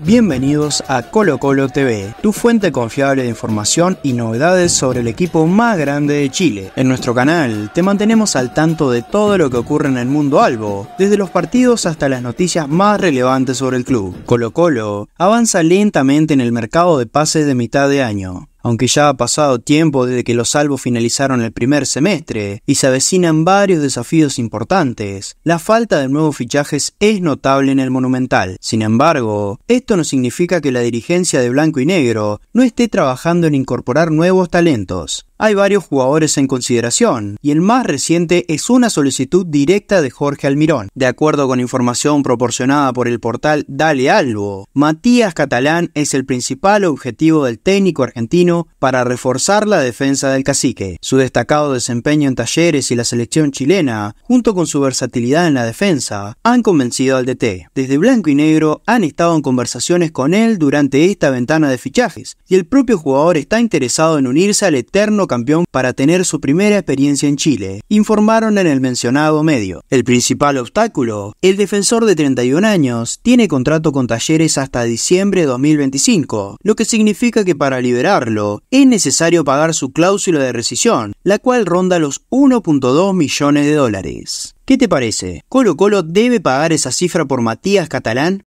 Bienvenidos a Colo Colo TV, tu fuente confiable de información y novedades sobre el equipo más grande de Chile. En nuestro canal te mantenemos al tanto de todo lo que ocurre en el mundo albo, desde los partidos hasta las noticias más relevantes sobre el club. Colo Colo avanza lentamente en el mercado de pases de mitad de año aunque ya ha pasado tiempo desde que los salvos finalizaron el primer semestre, y se avecinan varios desafíos importantes. La falta de nuevos fichajes es notable en el Monumental. Sin embargo, esto no significa que la dirigencia de Blanco y Negro no esté trabajando en incorporar nuevos talentos. Hay varios jugadores en consideración, y el más reciente es una solicitud directa de Jorge Almirón. De acuerdo con información proporcionada por el portal Dale Albo, Matías Catalán es el principal objetivo del técnico argentino para reforzar la defensa del cacique. Su destacado desempeño en talleres y la selección chilena, junto con su versatilidad en la defensa, han convencido al DT. Desde Blanco y Negro han estado en conversaciones con él durante esta ventana de fichajes, y el propio jugador está interesado en unirse al eterno campeón para tener su primera experiencia en Chile, informaron en el mencionado medio. El principal obstáculo, el defensor de 31 años, tiene contrato con talleres hasta diciembre de 2025, lo que significa que para liberarlo, es necesario pagar su cláusula de rescisión, la cual ronda los 1.2 millones de dólares. ¿Qué te parece? ¿Colo Colo debe pagar esa cifra por Matías Catalán?